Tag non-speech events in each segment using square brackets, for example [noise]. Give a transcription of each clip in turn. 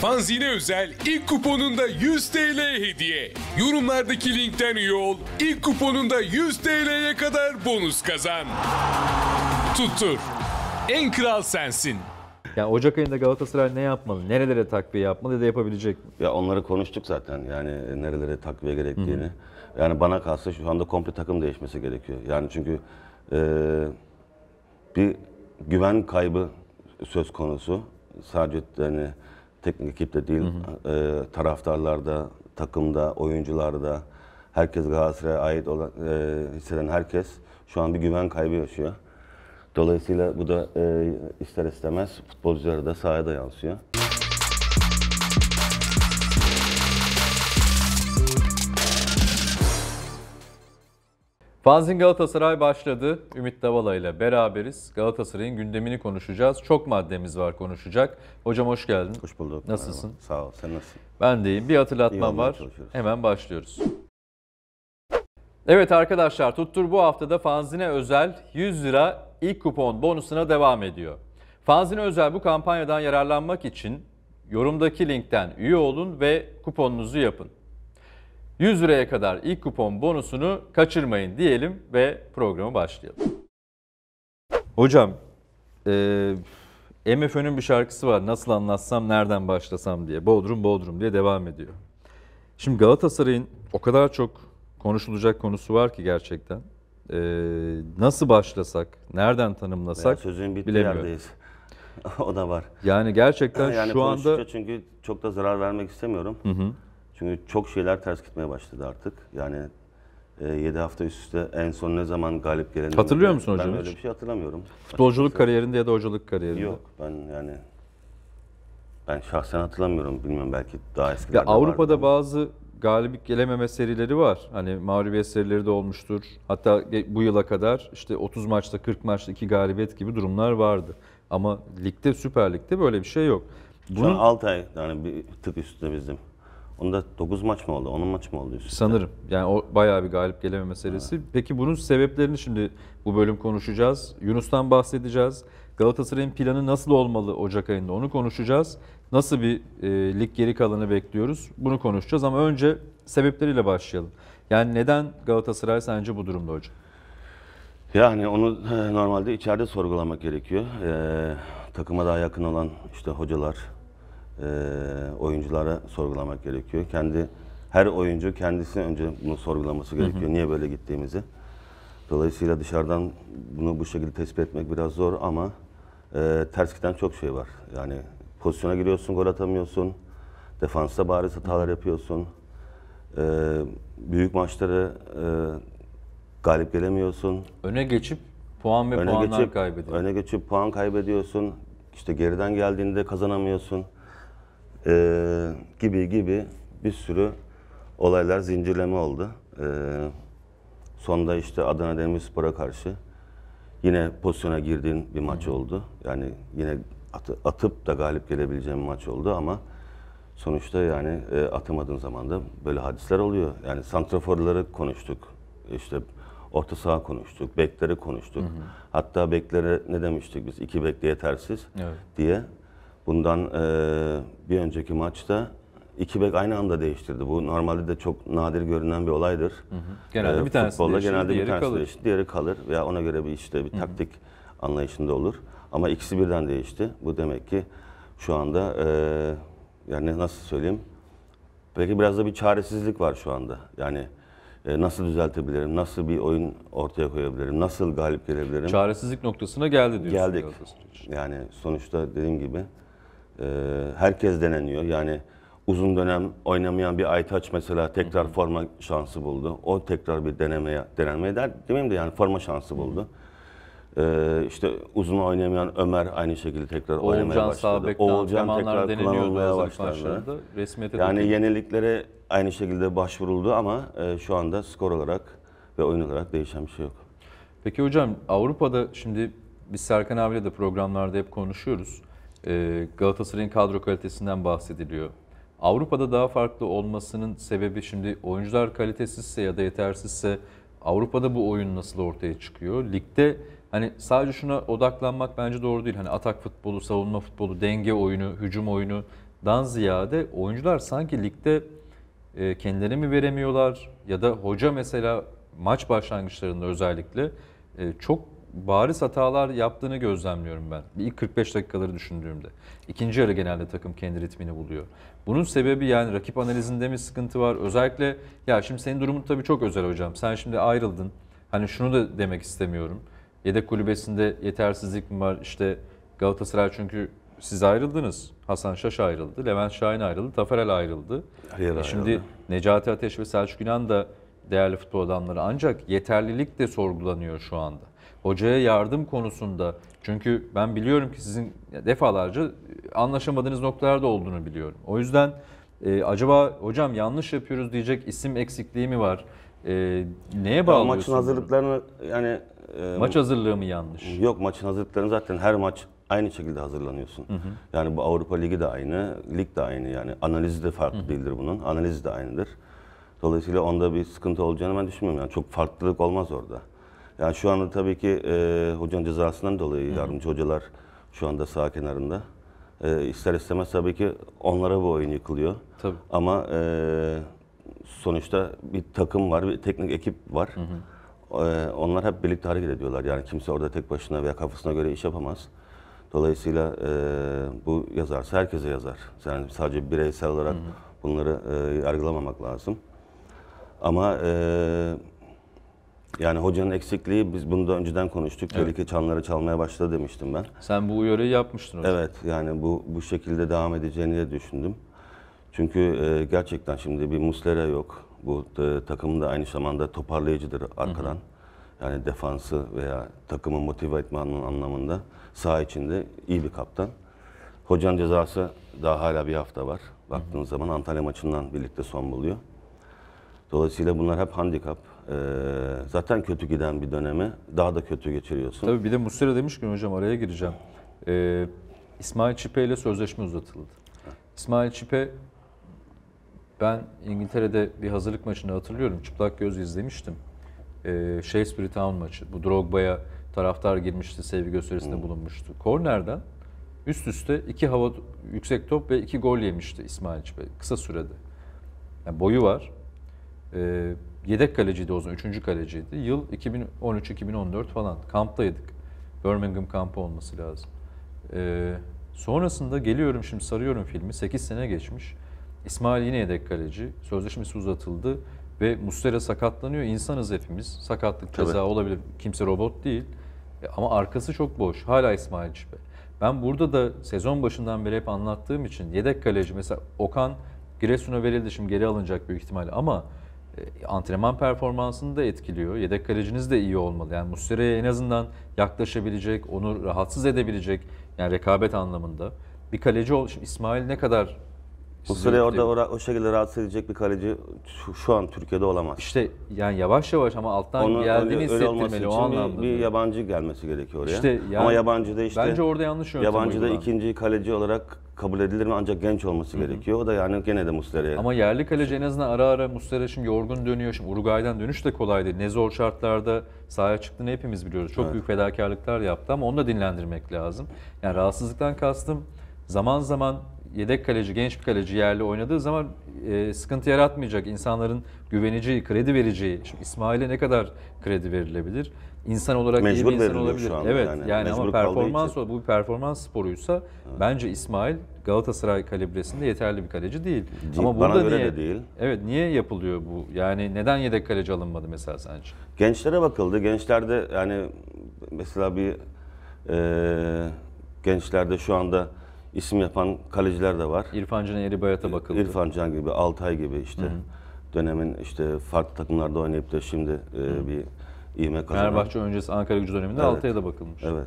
Fanzine özel ilk kuponunda 100 TL hediye. Yorumlardaki linkten üye ol. İlk kuponunda 100 TL'ye kadar bonus kazan. Tuttur. En kral sensin. Yani Ocak ayında Galatasaray ne yapmalı? Nerelere takviye yapmalı ya da yapabilecek mi? Ya onları konuştuk zaten. Yani nerelere takviye gerektiğini. Hı. Yani bana kalsa şu anda komple takım değişmesi gerekiyor. Yani çünkü e, bir güven kaybı söz konusu. Sadece yani teknik ekipte de değil, hı hı. E, taraftarlarda, takımda, oyuncularda, herkes Galatasaray'a ait olan e, hisseden herkes şu an bir güven kaybı yaşıyor. Dolayısıyla bu da e, ister istemez futbolculara da sahaya da yansıyor. Fanzin Galatasaray başladı. Ümit Davala ile beraberiz. Galatasaray'ın gündemini konuşacağız. Çok maddemiz var konuşacak. Hocam hoş geldin. Hoş bulduk. Nasılsın? Merhaba. Sağ ol. Sen nasılsın? Ben deyim. Bir hatırlatmam var. Hemen başlıyoruz. Evet arkadaşlar Tuttur bu haftada fanzine özel 100 lira ilk kupon bonusuna devam ediyor. Fanzine özel bu kampanyadan yararlanmak için yorumdaki linkten üye olun ve kuponunuzu yapın. 100 liraya kadar ilk kupon bonusunu kaçırmayın diyelim ve programı başlayalım. Hocam, e, MFÖ'nün bir şarkısı var. Nasıl anlatsam, nereden başlasam diye. Bodrum Bodrum diye devam ediyor. Şimdi Galatasaray'ın o kadar çok konuşulacak konusu var ki gerçekten. E, nasıl başlasak, nereden tanımlasak sözün bittiği bilemiyorum. yerdeyiz. [laughs] o da var. Yani gerçekten [laughs] yani şu anda... Çünkü çok da zarar vermek istemiyorum. Hı hı. Çünkü çok şeyler ters gitmeye başladı artık. Yani e, 7 hafta üst üste en son ne zaman galip gelen? Hatırlıyor musun hocam? Ben öyle bir şey hatırlamıyorum. Futbolculuk Açıkçası. kariyerinde ya da hocalık kariyerinde. Yok ben yani ben şahsen hatırlamıyorum. Bilmiyorum belki daha eski. Ya Avrupa'da vardı. bazı galip gelememe serileri var. Hani mağlubiyet serileri de olmuştur. Hatta bu yıla kadar işte 30 maçta 40 maçta 2 galibiyet gibi durumlar vardı. Ama ligde Süper Lig'de böyle bir şey yok. Bunun... Şu an 6 ay yani bir tık üstte bizim. Onda 9 maç mı oldu, 10 maç mı oldu üstüne? Sanırım. Yani o bayağı bir galip geleme meselesi. Evet. Peki bunun sebeplerini şimdi bu bölüm konuşacağız. Yunus'tan bahsedeceğiz. Galatasaray'ın planı nasıl olmalı Ocak ayında onu konuşacağız. Nasıl bir e, lig geri kalanı bekliyoruz bunu konuşacağız ama önce sebepleriyle başlayalım. Yani neden Galatasaray sence bu durumda hocam? Yani onu e, normalde içeride sorgulamak gerekiyor. Ee, takıma daha yakın olan işte hocalar, e, oyunculara sorgulamak gerekiyor. Kendi her oyuncu kendisine önce bunu sorgulaması gerekiyor. Hı hı. Niye böyle gittiğimizi. Dolayısıyla dışarıdan bunu bu şekilde tespit etmek biraz zor ama e, ters giden çok şey var. Yani pozisyona giriyorsun, gol atamıyorsun. Defansta bariz hatalar yapıyorsun. E, büyük maçları e, galip gelemiyorsun. Öne geçip puan ve öne puanlar geçip, kaybediyorsun. Öne geçip puan kaybediyorsun. İşte geriden geldiğinde kazanamıyorsun e, gibi gibi bir sürü olaylar zincirleme oldu. E, ee, sonda işte Adana Demirspor'a karşı yine pozisyona girdiğin bir maç oldu. Yani yine atı, atıp da galip gelebileceğim maç oldu ama sonuçta yani e, atamadığın zaman da böyle hadisler oluyor. Yani santraforları konuştuk. İşte orta saha konuştuk, bekleri konuştuk. Hı hı. Hatta beklere ne demiştik biz? İki bek yetersiz evet. diye Bundan e, bir önceki maçta iki bek aynı anda değiştirdi. Bu normalde de çok nadir görünen bir olaydır. Hı hı. Genelde ee, bir futbolda genelde bir tanesi kalır. değişir, diğeri kalır veya ona göre bir işte bir hı hı. taktik anlayışında olur. Ama ikisi birden değişti. Bu demek ki şu anda e, yani nasıl söyleyeyim? Peki biraz da bir çaresizlik var şu anda. Yani e, nasıl düzeltebilirim? Nasıl bir oyun ortaya koyabilirim? Nasıl galip gelebilirim? Çaresizlik noktasına geldi diyorsun. Geldik. Yani sonuçta dediğim gibi ee, herkes deneniyor. Yani uzun dönem oynamayan bir Aytaç mesela tekrar forma şansı buldu. O tekrar bir denemeye, denenmeye der, demeyeyim de yani forma şansı buldu. Ee, işte uzun oynamayan Ömer aynı şekilde tekrar Oğulcan oynamaya başladı. Oğulcan tekrar kullanılmaya başladı. yani yeniliklere aynı şekilde başvuruldu ama e, şu anda skor olarak ve oyun olarak değişen bir şey yok. Peki hocam Avrupa'da şimdi biz Serkan abiyle de programlarda hep konuşuyoruz. Ee, Galatasaray'ın kadro kalitesinden bahsediliyor. Avrupa'da daha farklı olmasının sebebi şimdi oyuncular kalitesizse ya da yetersizse Avrupa'da bu oyun nasıl ortaya çıkıyor? Ligde hani sadece şuna odaklanmak bence doğru değil. Hani atak futbolu, savunma futbolu, denge oyunu, hücum oyunu dan ziyade oyuncular sanki ligde e, kendileri mi veremiyorlar ya da hoca mesela maç başlangıçlarında özellikle e, çok bariz hatalar yaptığını gözlemliyorum ben. İlk 45 dakikaları düşündüğümde. İkinci yarı genelde takım kendi ritmini buluyor. Bunun sebebi yani rakip analizinde mi sıkıntı var? Özellikle ya şimdi senin durumun tabii çok özel hocam. Sen şimdi ayrıldın. Hani şunu da demek istemiyorum. Yedek kulübesinde yetersizlik mi var? İşte Galatasaray çünkü siz ayrıldınız. Hasan Şaş ayrıldı, Levent Şahin ayrıldı, Taferel ayrıldı. e şimdi ayrıldı. Necati Ateş ve Selçuk İnan da değerli futbol adamları ancak yeterlilik de sorgulanıyor şu anda hocaya yardım konusunda çünkü ben biliyorum ki sizin defalarca anlaşamadığınız noktalarda olduğunu biliyorum. O yüzden e, acaba hocam yanlış yapıyoruz diyecek isim eksikliği mi var? E, neye bağlı? Ya maçın hazırlıklarını yani e, maç hazırlığı mı yanlış? Yok maçın hazırlıklarını zaten her maç aynı şekilde hazırlanıyorsun. Hı hı. Yani bu Avrupa Ligi de aynı, lig de aynı yani analizi de farklı hı. değildir bunun. Analiz de aynıdır. Dolayısıyla onda bir sıkıntı olacağını ben düşünmüyorum. Yani çok farklılık olmaz orada. Yani şu anda tabii ki e, hocanın cezasından dolayı Hı yardımcı hocalar şu anda sağ kenarında. E, ister istemez tabii ki onlara bu oyun yıkılıyor. Tabii. Ama e, sonuçta bir takım var, bir teknik ekip var. Hı hı. E, onlar hep birlikte hareket ediyorlar. Yani kimse orada tek başına veya kafasına göre iş yapamaz. Dolayısıyla e, bu yazarsa herkese yazar. Yani sadece bireysel olarak hı hı. bunları e, yargılamamak lazım. Ama e, yani hocanın eksikliği biz bunu da önceden konuştuk. Evet. Tehlike çanları çalmaya başladı demiştim ben. Sen bu uyarıyı yapmıştın hocam. Evet yani bu bu şekilde devam edeceğini de düşündüm. Çünkü e, gerçekten şimdi bir Muslera yok. Bu e, takımın da aynı zamanda toparlayıcıdır arkadan. Hı hı. Yani defansı veya takımı motive etme anlamında sağ içinde iyi bir kaptan. Hocanın cezası daha hala bir hafta var. Baktığınız hı hı. zaman Antalya maçından birlikte son buluyor. Dolayısıyla bunlar hep handikap. Ee, zaten kötü giden bir dönemi daha da kötü geçiriyorsun. Tabii bir de Muslera ki hocam araya gireceğim. E, İsmail Çipe ile sözleşme uzatıldı. İsmail Çipe ben İngiltere'de bir hazırlık maçını hatırlıyorum. Çıplak göz izlemiştim. E, ee, Shakespeare Town maçı. Bu Drogba'ya taraftar girmişti, sevgi gösterisinde hmm. bulunmuştu. Korner'den üst üste iki hava yüksek top ve iki gol yemişti İsmail Çipe kısa sürede. Yani boyu var. E, yedek kaleciydi o zaman, üçüncü kaleciydi. Yıl 2013-2014 falan kamptaydık. Birmingham kampı olması lazım. Ee, sonrasında geliyorum şimdi sarıyorum filmi, 8 sene geçmiş. İsmail yine yedek kaleci, sözleşmesi uzatıldı ve Mustera sakatlanıyor. İnsanız hepimiz, sakatlık ceza Tabii. olabilir, kimse robot değil. E, ama arkası çok boş, hala İsmail Çipe. Ben burada da sezon başından beri hep anlattığım için yedek kaleci mesela Okan Giresun'a verildi şimdi geri alınacak büyük ihtimalle ama e, antrenman performansını da etkiliyor. Yedek kaleciniz de iyi olmalı. Yani Muslera'ya en azından yaklaşabilecek, onu rahatsız edebilecek yani rekabet anlamında bir kaleci ol. Şimdi İsmail ne kadar Muslera'yı orada ora, o şekilde rahatsız edecek bir kaleci şu, şu an Türkiye'de olamaz. İşte yani yavaş yavaş ama alttan Onu, geldiğini öyle, hissettirmeli o anlamda. Bir, bir yabancı gelmesi gerekiyor oraya. İşte yani, ama yabancı da işte bence orada yanlış yöntem Yabancı da ikinci kaleci olarak kabul edilir mi ancak genç olması Hı-hı. gerekiyor. O da yani gene de Muslera'ya. Ama yerli kaleci en azından ara ara Muslera şimdi yorgun dönüyor. Şimdi Uruguay'dan dönüş de kolay değil. Ne zor şartlarda sahaya çıktığını hepimiz biliyoruz. Çok evet. büyük fedakarlıklar yaptı ama onu da dinlendirmek lazım. Yani rahatsızlıktan kastım zaman zaman yedek kaleci, genç bir kaleci yerli oynadığı zaman e, sıkıntı yaratmayacak. İnsanların güveneceği, kredi vereceği. Şimdi İsmail'e ne kadar kredi verilebilir? İnsan olarak Mecbur iyi bir insan olabilir. Şu evet yani, yani ama performans için. bu bir performans sporuysa evet. bence İsmail Galatasaray kalibresinde yeterli bir kaleci değil. değil ama bana göre niye, de değil. Evet niye yapılıyor bu? Yani neden yedek kaleci alınmadı mesela sence? Gençlere bakıldı. Gençlerde yani mesela bir e, gençlerde şu anda isim yapan kaleciler de var. İrfan Can Eribayat'a bakıldı. İrfan Can gibi, Altay gibi işte. Hı hı. Dönemin işte farklı takımlarda oynayıp da şimdi e, bir ivme kazanan. Fenerbahçe öncesi Ankara gücü döneminde evet. Altay'a da bakılmış. Evet.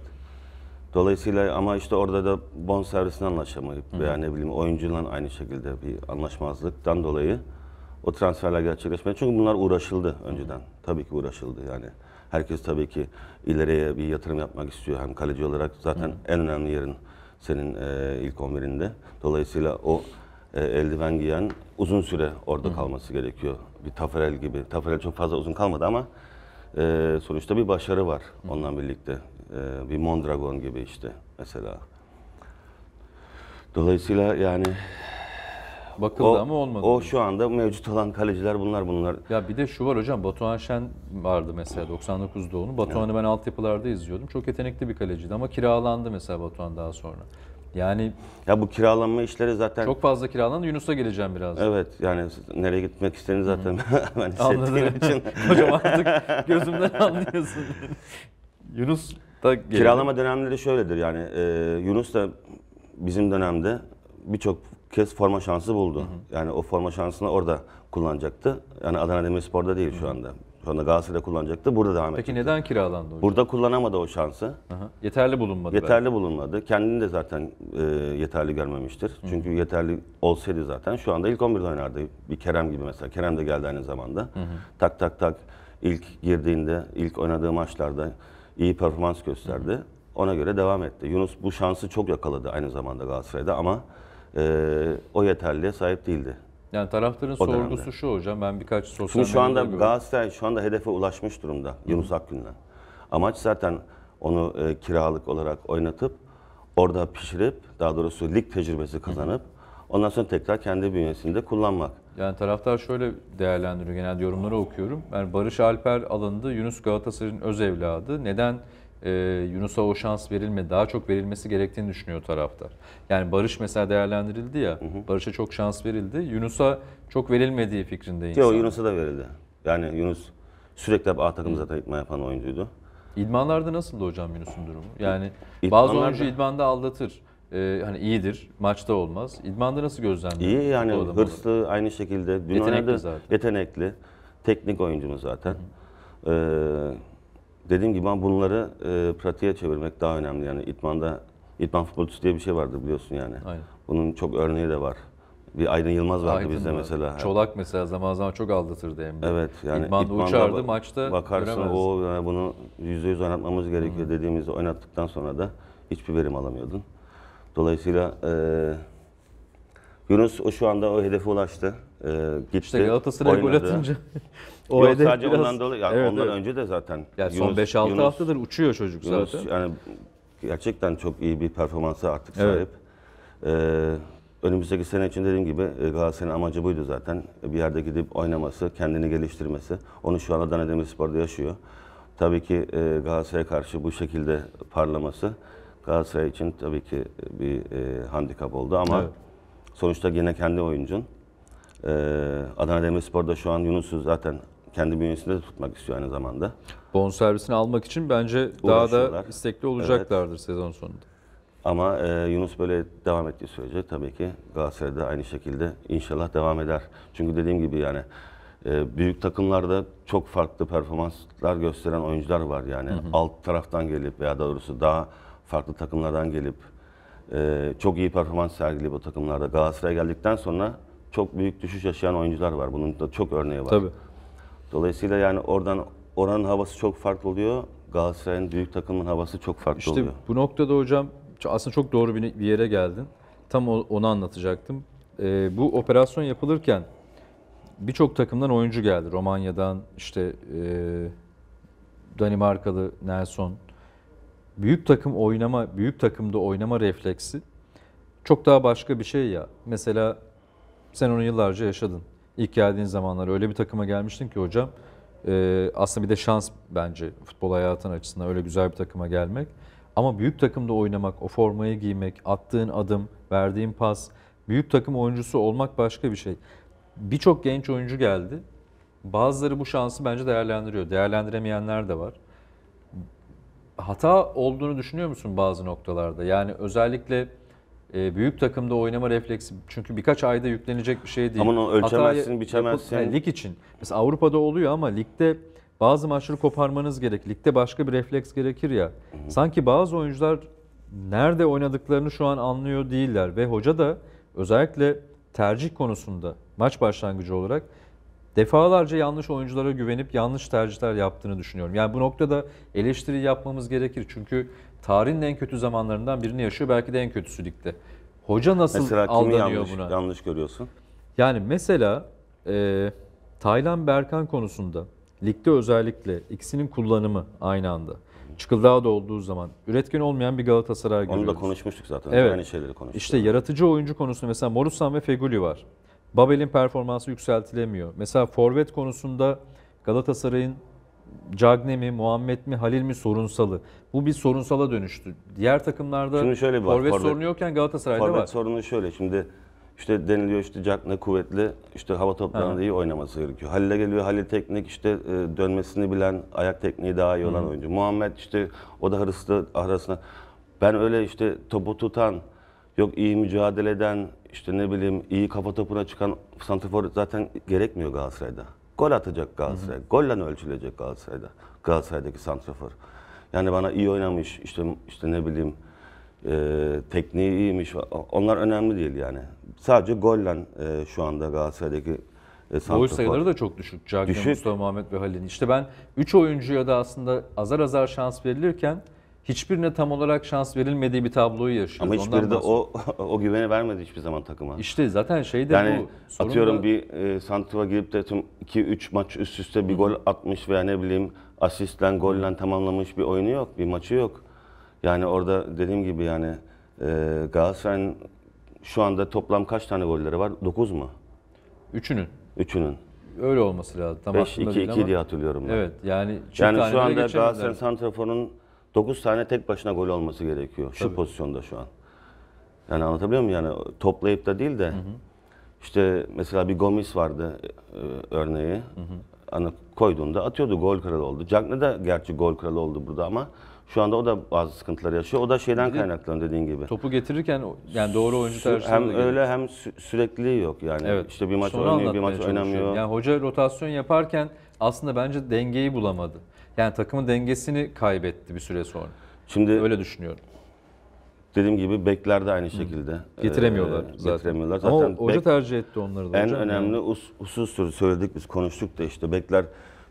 Dolayısıyla ama işte orada da bon servisine anlaşamayıp hı hı. veya ne bileyim oyuncuyla aynı şekilde bir anlaşmazlıktan dolayı o transferler gerçekleşmedi. Çünkü bunlar uğraşıldı önceden. Hı. Tabii ki uğraşıldı yani. Herkes tabii ki ileriye bir yatırım yapmak istiyor. Hem kaleci olarak zaten Hı. en önemli yerin senin e, ilk 11'inde. Dolayısıyla o e, eldiven giyen uzun süre orada Hı. kalması gerekiyor. Bir Taferel gibi. Taferel çok fazla uzun kalmadı ama e, sonuçta bir başarı var Hı. onunla birlikte. E, bir Mondragon gibi işte mesela. Dolayısıyla yani Bakıldı o, ama olmadı. O şu anda mevcut olan kaleciler bunlar bunlar. Ya bir de şu var hocam Batuhan Şen vardı mesela 99 doğumlu. Batuhan'ı evet. ben altyapılarda izliyordum. Çok yetenekli bir kaleciydi ama kiralandı mesela Batuhan daha sonra. Yani ya bu kiralanma işleri zaten çok fazla kiralandı. Yunus'a geleceğim biraz. Evet yani nereye gitmek istediğini zaten [laughs] ben hissettiğim için. [laughs] Hocam artık gözümden [laughs] anlıyorsun. Yunus da gelelim. kiralama dönemleri şöyledir yani e, Yunus da bizim dönemde birçok kez forma şansı buldu. Hı hı. Yani o forma şansını orada kullanacaktı. Yani Adana Demirspor'da değil hı hı. şu anda. Şu anda Galatasaray'da kullanacaktı. Burada devam etti. Peki neden kiralandı hocam? Burada kullanamadı o şansı. Hı hı. Yeterli bulunmadı. Yeterli belki. bulunmadı. Kendini de zaten e, yeterli görmemiştir. Hı hı. Çünkü yeterli olsaydı zaten şu anda ilk 11'de oynardı. Bir Kerem gibi mesela. Kerem de geldi aynı zamanda. Hı hı. Tak tak tak ilk girdiğinde, ilk oynadığı maçlarda iyi performans gösterdi. Hı hı. Ona göre devam etti. Yunus bu şansı çok yakaladı aynı zamanda Galatasaray'da ama e, o yeterliliğe sahip değildi. Yani taraftarın o sorgusu dönemde. şu hocam. Ben birkaç sosyal Şimdi şu anda gördüm. Galatasaray şu anda hedefe ulaşmış durumda Hı. Yunus Akgün'den. Amaç zaten onu e, kiralık olarak oynatıp orada pişirip daha doğrusu lig tecrübesi kazanıp Hı. ondan sonra tekrar kendi bünyesinde kullanmak. Yani taraftar şöyle değerlendiriyor genelde yorumları okuyorum. Yani Barış Alper alındı. Yunus Galatasaray'ın öz evladı. Neden e, Yunus'a o şans verilme, daha çok verilmesi gerektiğini düşünüyor taraftar. Yani Barış mesela değerlendirildi ya, hı hı. Barış'a çok şans verildi. Yunus'a çok verilmediği fikrinde insan. Yok Yunus'a da verildi. Yani Yunus sürekli hep A takım zaten itma yapan oyuncuydu. İdmanlarda nasıldı hocam Yunus'un durumu? Yani İdmanlarda... bazı oyuncu idmanda aldatır. Ee, hani iyidir, maçta olmaz. İdmanda nasıl gözlemliyor? İyi yani hırslı olarak? aynı şekilde. Dün yetenekli zaten. Yetenekli, teknik oyuncumuz zaten. Hı hı. Ee, dediğim gibi ama bunları e, pratiğe çevirmek daha önemli. Yani İtman'da İtman futbolcusu diye bir şey vardır biliyorsun yani. Aynen. Bunun çok örneği de var. Bir Aydın Yılmaz vardı Aydın bizde var. mesela. Çolak mesela zaman zaman çok aldatırdı hem de. Evet yani İtman'da, İtman'da uçardı bak, maçta Bakarsın o yani e, bunu yüz oynatmamız gerekiyor Hı. dediğimizde oynattıktan sonra da hiçbir verim alamıyordun. Dolayısıyla e, Yunus o şu anda o hedefe ulaştı. Ee, gitti. İşte Galatasaray gol atınca [laughs] o Yok, hedef sadece biraz... ondan dolayı yani evet, ondan evet. önce de zaten yani Yunus, son 5-6 Yunus, haftadır uçuyor çocuk Yunus, Yani gerçekten çok iyi bir performansa artık evet. sahip. Ee, önümüzdeki sene için dediğim gibi e, Galatasaray'ın amacı buydu zaten. Bir yerde gidip oynaması, kendini geliştirmesi. Onu şu an Adana Demirspor'da yaşıyor. Tabii ki e, Galatasaray'a karşı bu şekilde parlaması Galatasaray için tabii ki bir e, handikap oldu ama evet. Sonuçta yine kendi oyuncun. Ee, Adana Demirspor'da şu an Yunus'u zaten kendi bünyesinde tutmak istiyor aynı zamanda. Bon servisini almak için bence daha da istekli olacaklardır evet. sezon sonunda. Ama e, Yunus böyle devam ettiği sürece tabii ki Galatasaray'da aynı şekilde inşallah devam eder. Çünkü dediğim gibi yani e, büyük takımlarda çok farklı performanslar gösteren oyuncular var yani. Hı hı. Alt taraftan gelip veya doğrusu daha farklı takımlardan gelip ee, çok iyi performans sergileyip bu takımlarda Galatasaray'a geldikten sonra çok büyük düşüş yaşayan oyuncular var. Bunun da çok örneği var. Tabii. Dolayısıyla yani oradan oranın havası çok farklı oluyor. Galatasaray'ın büyük takımın havası çok farklı işte oluyor. İşte bu noktada hocam aslında çok doğru bir yere geldin. Tam onu anlatacaktım. E, bu operasyon yapılırken birçok takımdan oyuncu geldi. Romanya'dan işte e, Danimarkalı Nelson, büyük takım oynama, büyük takımda oynama refleksi çok daha başka bir şey ya. Mesela sen onu yıllarca yaşadın. İlk geldiğin zamanlar öyle bir takıma gelmiştin ki hocam. E, aslında bir de şans bence futbol hayatın açısından öyle güzel bir takıma gelmek. Ama büyük takımda oynamak, o formayı giymek, attığın adım, verdiğin pas, büyük takım oyuncusu olmak başka bir şey. Birçok genç oyuncu geldi. Bazıları bu şansı bence değerlendiriyor. Değerlendiremeyenler de var hata olduğunu düşünüyor musun bazı noktalarda? Yani özellikle e, büyük takımda oynama refleksi çünkü birkaç ayda yüklenecek bir şey değil. Ama onu ölçemezsin, Hatayı, biçemezsin. Yani lig için. Mesela Avrupa'da oluyor ama ligde bazı maçları koparmanız gerek. Ligde başka bir refleks gerekir ya. Hı hı. Sanki bazı oyuncular nerede oynadıklarını şu an anlıyor değiller ve hoca da özellikle tercih konusunda maç başlangıcı olarak defalarca yanlış oyunculara güvenip yanlış tercihler yaptığını düşünüyorum. Yani bu noktada eleştiri yapmamız gerekir. Çünkü tarihin en kötü zamanlarından birini yaşıyor. Belki de en kötüsü ligde. Hoca nasıl mesela aldanıyor yanlış, buna? yanlış görüyorsun? Yani mesela e, Taylan Berkan konusunda ligde özellikle ikisinin kullanımı aynı anda. Çıkıldağ da olduğu zaman üretken olmayan bir Galatasaray görüyoruz. Onu da konuşmuştuk zaten. Evet. Aynı şeyleri konuştuk. İşte yaratıcı oyuncu konusunda mesela Morusan ve Feguli var. Babel'in performansı yükseltilemiyor. Mesela forvet konusunda Galatasaray'ın Cagne mi, Muhammed mi, Halil mi sorunsalı. Bu bir sorunsala dönüştü. Diğer takımlarda şimdi şöyle bir forvet, forvet sorunu yokken Galatasaray'da forvet var. Forvet sorunu şöyle. Şimdi işte deniliyor işte Cagne kuvvetli, işte hava toplarında iyi oynaması gerekiyor. Halil'e geliyor, Halil teknik işte e, dönmesini bilen, ayak tekniği daha iyi olan Hı. oyuncu. Muhammed işte o da hırslı arasına. Ben öyle işte topu tutan, Yok iyi mücadele eden, işte ne bileyim iyi kafa topuna çıkan santrafor zaten gerekmiyor Galatasaray'da. Gol atacak Galatasaray. Hı hı. Golle ölçülecek Galatasaray'da. Galatasaray'daki santrafor. Yani bana iyi oynamış, işte işte ne bileyim e, tekniği iyiymiş. Onlar önemli değil yani. Sadece golle e, şu anda Galatasaray'daki e, Boy sayıları da çok düşük. Cagney, Mustafa Muhammed ve Halil'in. İşte ben 3 oyuncuya da aslında azar azar şans verilirken hiçbirine tam olarak şans verilmediği bir tabloyu yaşıyor. Ama hiçbiri de o [laughs] o güveni vermedi hiçbir zaman takıma. İşte zaten şey de yani, bu. atıyorum da... bir e, santrifa girip de tüm 2-3 maç üst üste bir Hı -hı. gol atmış veya ne bileyim asistle golle tamamlamış bir oyunu yok, bir maçı yok. Yani orada dediğim gibi yani e, Galatasaray'ın şu anda toplam kaç tane golleri var? 9 mu? Üçünün. Üçünün. Öyle olması lazım. Tam 5-2-2 diye hatırlıyorum ben. Evet yani. Yani şu anda Galatasaray'ın santraforunun 9 tane tek başına gol olması gerekiyor şu Tabii. pozisyonda şu an. Yani anlatabiliyor muyum? Yani toplayıp da değil de hı hı. işte mesela bir Gomis vardı e, örneği. Hı hı. Ana koyduğunda atıyordu gol kralı oldu. Cagney de gerçi gol kralı oldu burada ama şu anda o da bazı sıkıntılar yaşıyor. O da şeyden de, kaynaklanıyor dediğin gibi. Topu getirirken yani doğru oyuncu tercih Hem öyle gelir. hem sü- sürekli yok yani. Evet. İşte bir maç Sonra oynuyor, bir maç oynamıyor. Yani hoca rotasyon yaparken aslında bence dengeyi bulamadı. Yani takımın dengesini kaybetti bir süre sonra. Şimdi öyle düşünüyorum. Dediğim gibi bekler de aynı şekilde. Getiremiyorlar ee, zaten. Getiremiyorlar. Zaten Ama hoca tercih etti onları da. En hocam. önemli yani. husus söyledik biz konuştuk da işte bekler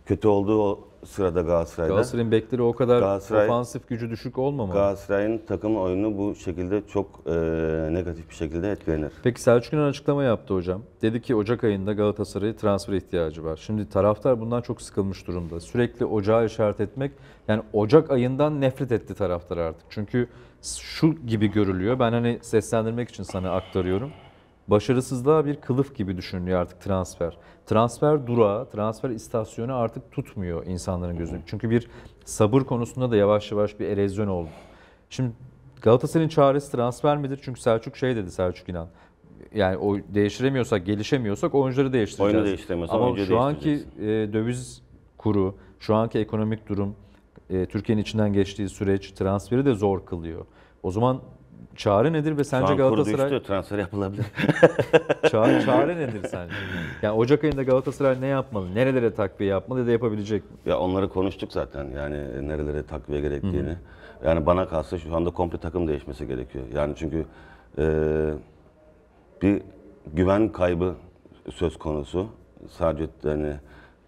kötü olduğu sırada Galatasaray'da. Galatasaray'ın bekleri o kadar Galatasaray, ofansif gücü düşük olmamalı. Galatasaray'ın takım oyunu bu şekilde çok e, negatif bir şekilde etkilenir. Peki Selçuk İnan açıklama yaptı hocam. Dedi ki Ocak ayında Galatasaray transfer ihtiyacı var. Şimdi taraftar bundan çok sıkılmış durumda. Sürekli ocağa işaret etmek yani Ocak ayından nefret etti taraftar artık. Çünkü şu gibi görülüyor. Ben hani seslendirmek için sana aktarıyorum. Başarısızlığa bir kılıf gibi düşünülüyor artık transfer. Transfer durağı, transfer istasyonu artık tutmuyor insanların gözünü. Çünkü bir sabır konusunda da yavaş yavaş bir erozyon oldu. Şimdi Galatasaray'ın çaresi transfer midir? Çünkü Selçuk şey dedi Selçuk İnan. Yani o değiştiremiyorsak, gelişemiyorsak oyuncuları değiştireceğiz. Oyunu değiştiremiyorsak Ama şu anki e, döviz kuru, şu anki ekonomik durum, e, Türkiye'nin içinden geçtiği süreç transferi de zor kılıyor. O zaman çare nedir ve sence Şu an Galatasaray... Düştü, transfer yapılabilir. çare, [laughs] çare nedir sence? Yani Ocak ayında Galatasaray ne yapmalı? Nerelere takviye yapmalı ya da yapabilecek mi? Ya onları konuştuk zaten yani nerelere takviye gerektiğini. hı Yani bana kalsa şu anda komple takım değişmesi gerekiyor. Yani çünkü e, bir güven kaybı söz konusu. Sadece yani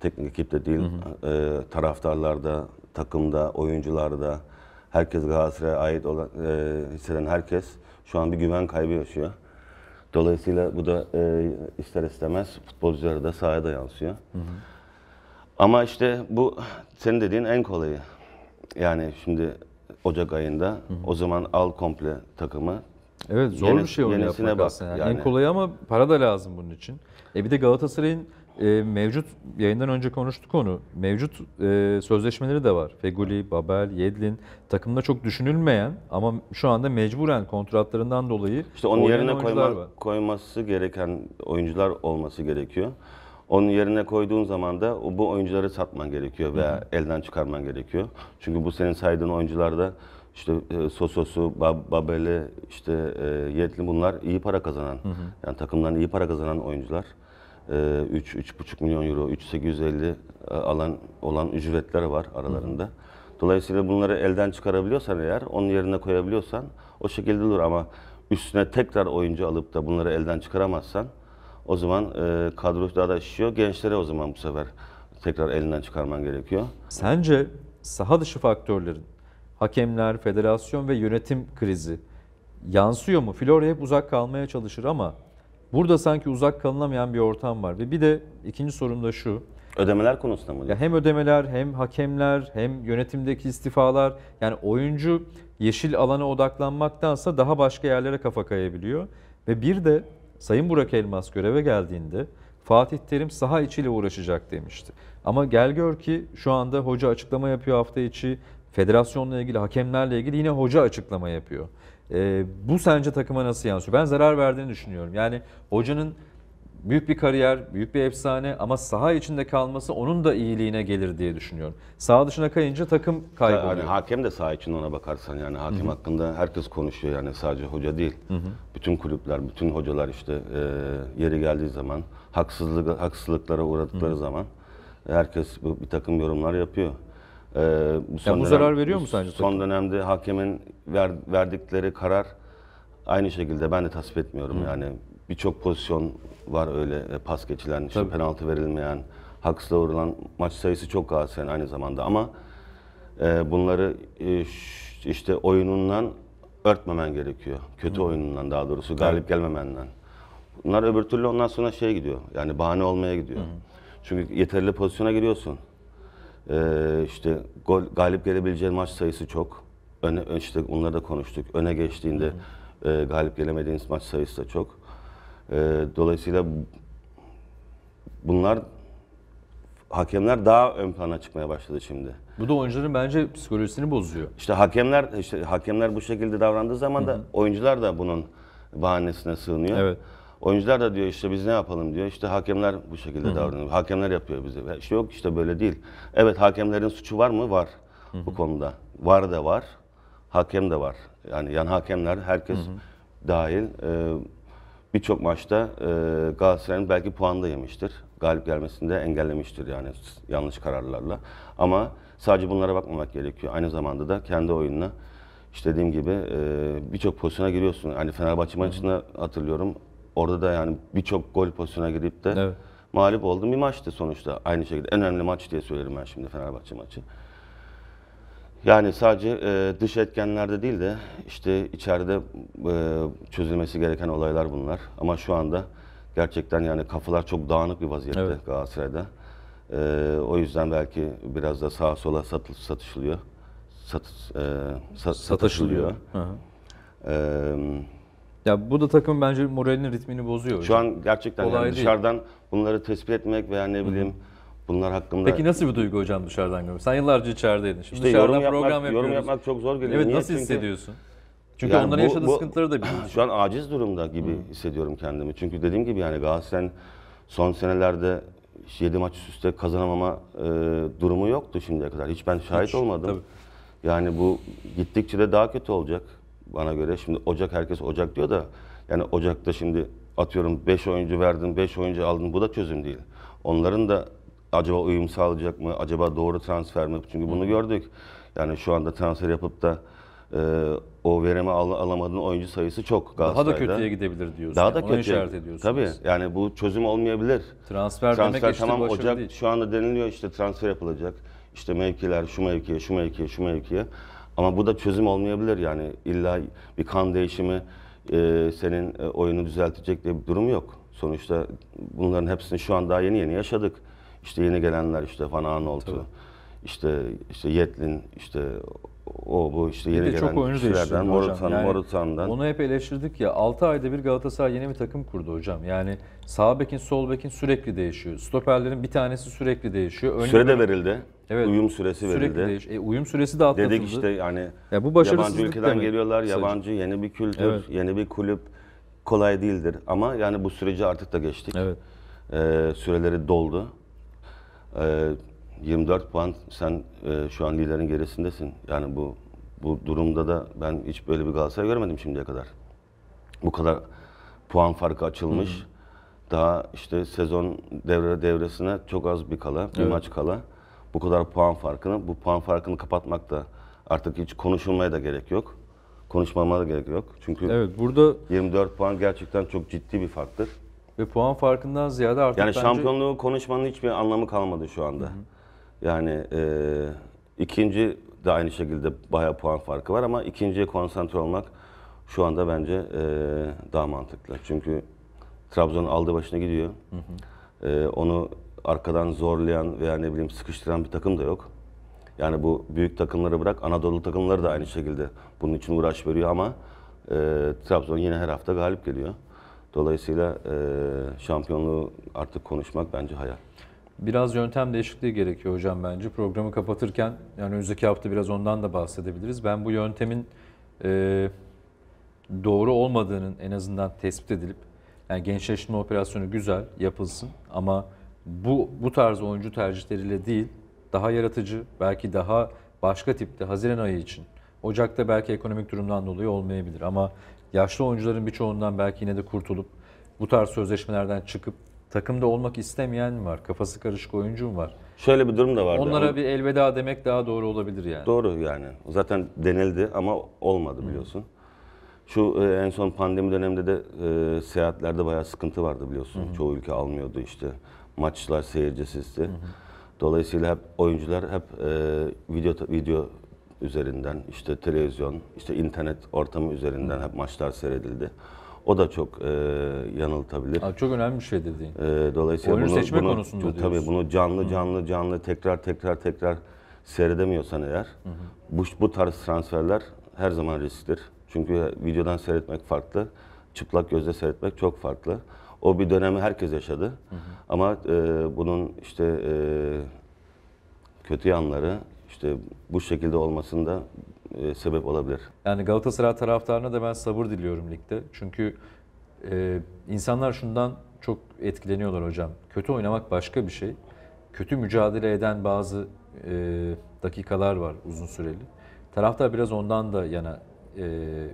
teknik ekipte de değil, hı hı. E, taraftarlarda, takımda, oyuncularda herkes Galatasaray'a ait olan e, hisseden herkes şu an bir güven kaybı yaşıyor. Dolayısıyla bu da e, ister istemez futbolculara da sahaya da yansıyor. Hı hı. Ama işte bu senin dediğin en kolayı. Yani şimdi Ocak ayında hı hı. o zaman al komple takımı. Evet zor Yeni, bir şey onu yapmak bak. aslında. Yani. En kolayı ama para da lazım bunun için. E bir de Galatasaray'ın e, mevcut yayından önce konuştuk onu. Mevcut e, sözleşmeleri de var. Feguli, Babel, Yedlin takımda çok düşünülmeyen ama şu anda mecburen kontratlarından dolayı işte onun yerine koyma, koyması gereken oyuncular olması gerekiyor. Onun yerine koyduğun zaman da bu oyuncuları satman gerekiyor veya hı elden çıkarman gerekiyor. Çünkü bu senin saydığın oyuncularda işte e, Sosos'u, Babel'i, işte e, Yedlin bunlar iyi para kazanan. hı. Yani takımdan iyi para kazanan oyuncular. 3-3,5 ee, milyon euro, 3,850 e, alan olan ücretler var aralarında. Dolayısıyla bunları elden çıkarabiliyorsan eğer, onun yerine koyabiliyorsan o şekilde olur ama üstüne tekrar oyuncu alıp da bunları elden çıkaramazsan o zaman e, kadro daha da şişiyor. Gençlere o zaman bu sefer tekrar elinden çıkarman gerekiyor. Sence saha dışı faktörlerin hakemler, federasyon ve yönetim krizi yansıyor mu? Florya hep uzak kalmaya çalışır ama Burada sanki uzak kalınamayan bir ortam var. Ve bir de ikinci sorum da şu. Ödemeler konusunda mı? Ya hem ödemeler, hem hakemler, hem yönetimdeki istifalar. Yani oyuncu yeşil alana odaklanmaktansa daha başka yerlere kafa kayabiliyor. Ve bir de Sayın Burak Elmas göreve geldiğinde Fatih Terim saha içiyle uğraşacak demişti. Ama gel gör ki şu anda hoca açıklama yapıyor hafta içi. Federasyonla ilgili, hakemlerle ilgili yine hoca açıklama yapıyor. E, bu sence takıma nasıl yansıyor? Ben zarar verdiğini düşünüyorum. Yani hocanın büyük bir kariyer, büyük bir efsane ama saha içinde kalması onun da iyiliğine gelir diye düşünüyorum. Saha dışına kayınca takım hani kayboluyor. Yani hakem de saha içinde ona bakarsan yani hakem Hı-hı. hakkında herkes konuşuyor yani sadece hoca değil. Hı-hı. Bütün kulüpler, bütün hocalar işte e, yeri geldiği zaman haksızlık haksızlıklara uğradıkları Hı-hı. zaman herkes bir takım yorumlar yapıyor. Ee, bu son yani bu dönem, zarar veriyor mu sence? Son dönemde hakemin ver, verdikleri karar aynı şekilde ben de tasvip etmiyorum. Hı. Yani birçok pozisyon var öyle e, pas geçilen, işte penaltı verilmeyen, haksız vurulan maç sayısı çok az yani aynı zamanda ama e, bunları e, işte oyunundan örtmemen gerekiyor. Kötü Hı. oyunundan daha doğrusu galip gelmemenden. Bunlar öbür türlü ondan sonra şey gidiyor. Yani bahane olmaya gidiyor. Hı. Çünkü yeterli pozisyona giriyorsun. Ee, işte gol galip gelebileceği maç sayısı çok. Öne, işte onları da konuştuk. Öne geçtiğinde e, galip gelemediğiniz maç sayısı da çok. E, dolayısıyla bunlar hakemler daha ön plana çıkmaya başladı şimdi. Bu da oyuncuların bence psikolojisini bozuyor. İşte hakemler işte hakemler bu şekilde davrandığı zaman da oyuncular da bunun bahanesine sığınıyor. Evet. Oyuncular da diyor işte biz ne yapalım diyor. İşte hakemler bu şekilde Hı-hı. davranıyor. Hakemler yapıyor bizi. İşte yok işte böyle değil. Evet hakemlerin suçu var mı? Var Hı-hı. bu konuda. Var da var. Hakem de var. Yani yan hakemler herkes Hı-hı. dahil. E, Birçok maçta e, Galatasaray'ın belki puan da yemiştir. Galip gelmesini de engellemiştir yani yanlış kararlarla. Ama sadece bunlara bakmamak gerekiyor. Aynı zamanda da kendi oyununa işte dediğim gibi e, birçok pozisyona giriyorsun. Hani Fenerbahçe maçında hatırlıyorum Orada da yani birçok gol pozisyona girip de evet. mağlup olduğum bir maçtı sonuçta. Aynı şekilde en önemli maç diye söylerim ben şimdi Fenerbahçe maçı. Yani sadece e, dış etkenlerde değil de işte içeride e, çözülmesi gereken olaylar bunlar. Ama şu anda gerçekten yani kafalar çok dağınık bir vaziyette evet. Galatasaray'da. E, o yüzden belki biraz da sağa sola satış, satışılıyor. Sat, e, sat, sataşılıyor. sataşılıyor. Hı hı. E, ya bu da takım bence moralinin ritmini bozuyor. Şu an gerçekten Olay yani değil. dışarıdan bunları tespit etmek veya ne bileyim bunlar hakkında... Peki nasıl bir duygu hocam dışarıdan görmek? Sen yıllarca içerideydin. Şimdi işte dışarıdan yorum program yapmak, Yorum yapmak çok zor geliyor. Evet Niye? nasıl Çünkü... hissediyorsun? Çünkü yani onların bu, yaşadığı bu, sıkıntıları da biliyoruz. Şu an aciz durumda gibi Hı. hissediyorum kendimi. Çünkü dediğim gibi yani Galatasaray'ın son senelerde 7 maç üst üste kazanamama e, durumu yoktu şimdiye kadar. Hiç ben şahit Hiç, olmadım. Tabii. Yani bu gittikçe de daha kötü olacak bana göre. Şimdi Ocak herkes Ocak diyor da yani Ocak'ta şimdi atıyorum 5 oyuncu verdin, 5 oyuncu aldın bu da çözüm değil. Onların da acaba uyum sağlayacak mı? Acaba doğru transfer mi? Çünkü bunu gördük. Yani şu anda transfer yapıp da e, o verimi al alamadığın oyuncu sayısı çok Galatasaray'da. Daha da kötüye gidebilir diyorsun. Daha yani. da kötüye. işaret ediyorsunuz. Tabii yani bu çözüm olmayabilir. Transfer, transfer demek tamam Ocak değil. şu anda deniliyor işte transfer yapılacak. İşte mevkiler şu mevkiye, şu mevkiye, şu mevkiye. Ama bu da çözüm olmayabilir yani. illa bir kan değişimi e, senin e, oyunu düzeltecek diye bir durum yok. Sonuçta bunların hepsini şu an daha yeni yeni yaşadık. İşte yeni gelenler işte Van Aanholt, işte, işte Yetlin, işte o bu işte yeni gelen çok oyuncu kişilerden, Morutan, yani, Morutan'dan. Onu hep eleştirdik ya. 6 ayda bir Galatasaray yeni bir takım kurdu hocam. Yani sağ bekin, sol bekin sürekli değişiyor. Stoperlerin bir tanesi sürekli değişiyor. Önlü Süre de verildi. Evet. Uyum süresi sürekli verildi. Değiş- e, uyum süresi de atlatıldı. Dedik işte yani ya bu yabancı ülkeden demek. geliyorlar. Yabancı yeni bir kültür, evet. yeni bir kulüp kolay değildir. Ama yani bu süreci artık da geçtik. Evet. Ee, süreleri doldu. Ee, 24 puan sen e, şu an liderin gerisindesin. Yani bu bu durumda da ben hiç böyle bir Galatasaray görmedim şimdiye kadar. Bu kadar puan farkı açılmış. Hı hı. Daha işte sezon devre devresine çok az bir kala, bir evet. maç kala. Bu kadar puan farkını, bu puan farkını kapatmak da artık hiç konuşulmaya da gerek yok. Konuşmama da gerek yok. Çünkü Evet, burada 24 puan gerçekten çok ciddi bir farktır. Ve puan farkından ziyade artık Yani bence... şampiyonluğu konuşmanın hiçbir anlamı kalmadı şu anda. Hı hı. Yani e, ikinci de aynı şekilde bayağı puan farkı var ama ikinciye konsantre olmak şu anda bence e, daha mantıklı. Çünkü Trabzon aldı başına gidiyor. Hı hı. E, onu arkadan zorlayan veya ne bileyim sıkıştıran bir takım da yok. Yani bu büyük takımları bırak Anadolu takımları da aynı şekilde bunun için uğraş veriyor ama e, Trabzon yine her hafta galip geliyor. Dolayısıyla e, şampiyonluğu artık konuşmak bence hayal. Biraz yöntem değişikliği gerekiyor hocam bence. Programı kapatırken yani önümüzdeki hafta biraz ondan da bahsedebiliriz. Ben bu yöntemin e, doğru olmadığının en azından tespit edilip yani gençleştirme operasyonu güzel yapılsın ama bu bu tarz oyuncu tercihleriyle değil daha yaratıcı belki daha başka tipte Haziran ayı için Ocak'ta belki ekonomik durumdan dolayı olmayabilir ama yaşlı oyuncuların birçoğundan belki yine de kurtulup bu tarz sözleşmelerden çıkıp Takımda olmak istemeyen var. Kafası karışık oyuncu mu var. Şöyle bir durum da vardı. Onlara bir elveda demek daha doğru olabilir yani. Doğru yani. Zaten denildi ama olmadı biliyorsun. Şu e, en son pandemi döneminde de e, seyahatlerde bayağı sıkıntı vardı biliyorsun. Hı hı. Çoğu ülke almıyordu işte. Maçlar seyircisizdi. Dolayısıyla hep oyuncular hep e, video video üzerinden işte televizyon, işte internet ortamı üzerinden hı. hep maçlar seyredildi. O da çok e, yanıltabilir. Abi çok önemli bir şey dediğin. E, dolayısıyla Oyunu bunu, seçme bunu, konusunda tabii bunu canlı canlı canlı tekrar tekrar tekrar seyredemiyorsan eğer bu bu tarz transferler her zaman risktir. Çünkü videodan seyretmek farklı, çıplak gözle seyretmek çok farklı. O bir dönemi herkes yaşadı. Hı hı. Ama e, bunun işte e, kötü yanları işte bu şekilde olmasında e, sebep olabilir. Yani Galatasaray taraftarına da ben sabır diliyorum ligde. Çünkü e, insanlar şundan çok etkileniyorlar hocam. Kötü oynamak başka bir şey. Kötü mücadele eden bazı e, dakikalar var uzun süreli. Taraftar biraz ondan da yana e,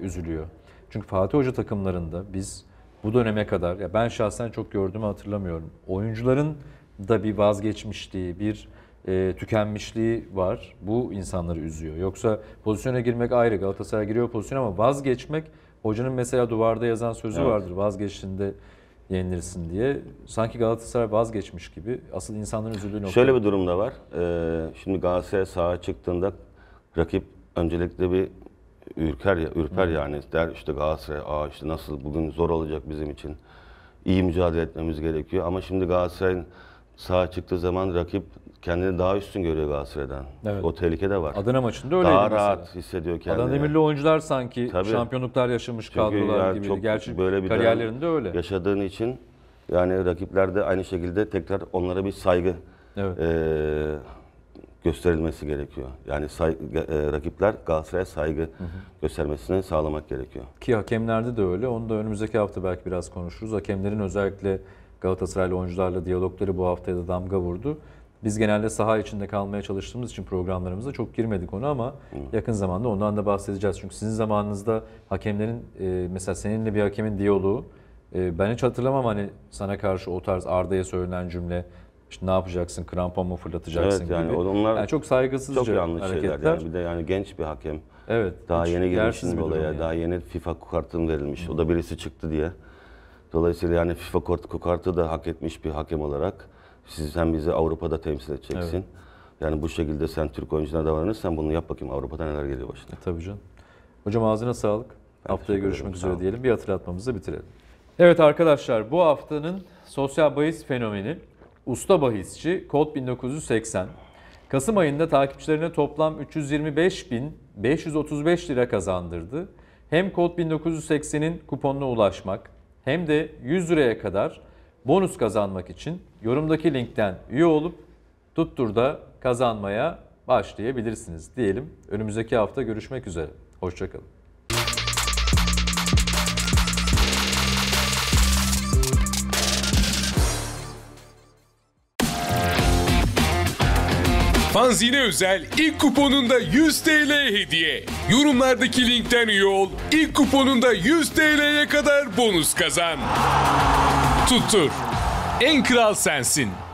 üzülüyor. Çünkü Fatih Hoca takımlarında biz bu döneme kadar ya ben şahsen çok gördüğümü hatırlamıyorum. Oyuncuların da bir vazgeçmişliği, bir e, tükenmişliği var. Bu insanları üzüyor. Yoksa pozisyona girmek ayrı. Galatasaray giriyor pozisyona ama vazgeçmek hocanın mesela duvarda yazan sözü evet. vardır. Vazgeçtiğinde yenilirsin diye. Sanki Galatasaray vazgeçmiş gibi. Asıl insanların üzüldüğü nokta. Şöyle bir durum da var. Ee, şimdi Galatasaray sahaya çıktığında rakip öncelikle bir ürker ya, ürper Hı. yani der işte Galatasaray aa işte nasıl bugün zor olacak bizim için. İyi mücadele etmemiz gerekiyor ama şimdi Galatasaray'ın sağa çıktığı zaman rakip kendini daha üstün görüyor Galatasaray'dan. Evet. O tehlike de var. Adana maçında öyleydi Daha mesela. rahat hissediyor kendini. Adana Demirli oyuncular sanki Tabii. şampiyonluklar yaşamış Çünkü kadrolar yani gibiydi. Çok Gerçi böyle bir kariyerlerinde öyle. Yaşadığın için yani rakipler de aynı şekilde tekrar onlara bir saygı evet. e, gösterilmesi gerekiyor. Yani say, e, rakipler Galatasaray'a saygı hı hı. göstermesini sağlamak gerekiyor. Ki hakemlerde de öyle. Onu da önümüzdeki hafta belki biraz konuşuruz. Hakemlerin özellikle Galatasaraylı oyuncularla diyalogları bu haftaya da damga vurdu. Biz genelde saha içinde kalmaya çalıştığımız için programlarımıza çok girmedik onu ama Hı. yakın zamanda ondan da bahsedeceğiz. Çünkü sizin zamanınızda hakemlerin e, mesela seninle bir hakemin diyaloğu e, ben hiç hatırlamam hani sana karşı o tarz Arda'ya söylenen cümle işte ne yapacaksın krampon mu fırlatacaksın evet, yani gibi. Onlar yani çok saygısızca çok yanlış hareketler. şeyler. Yani bir de yani genç bir hakem. Evet. Daha yeni girmiş olaya. Yani. Daha yeni FIFA kartım verilmiş. Hı. O da birisi çıktı diye. Dolayısıyla yani FIFA kartı da hak etmiş bir hakem olarak siz, sen bizi Avrupa'da temsil edeceksin. Evet. Yani bu şekilde sen Türk oyunculara davranırsan bunu yap bakayım Avrupa'da neler geliyor başına. E, tabii canım. Hocam ağzına sağlık. Ben Haftaya görüşmek üzere Sağ diyelim. Bir hatırlatmamızı bitirelim. Evet arkadaşlar bu haftanın sosyal bahis fenomeni usta bahisçi Kod 1980. Kasım ayında takipçilerine toplam 325.535 lira kazandırdı. Hem Kod 1980'in kuponuna ulaşmak hem de 100 liraya kadar bonus kazanmak için yorumdaki linkten üye olup tutturda kazanmaya başlayabilirsiniz diyelim. Önümüzdeki hafta görüşmek üzere. Hoşçakalın. Fanzine Özel ilk kuponunda 100 TL hediye. Yorumlardaki linkten üye ol. İlk kuponunda 100 TL'ye kadar bonus kazan. Tuttur. En kral sensin.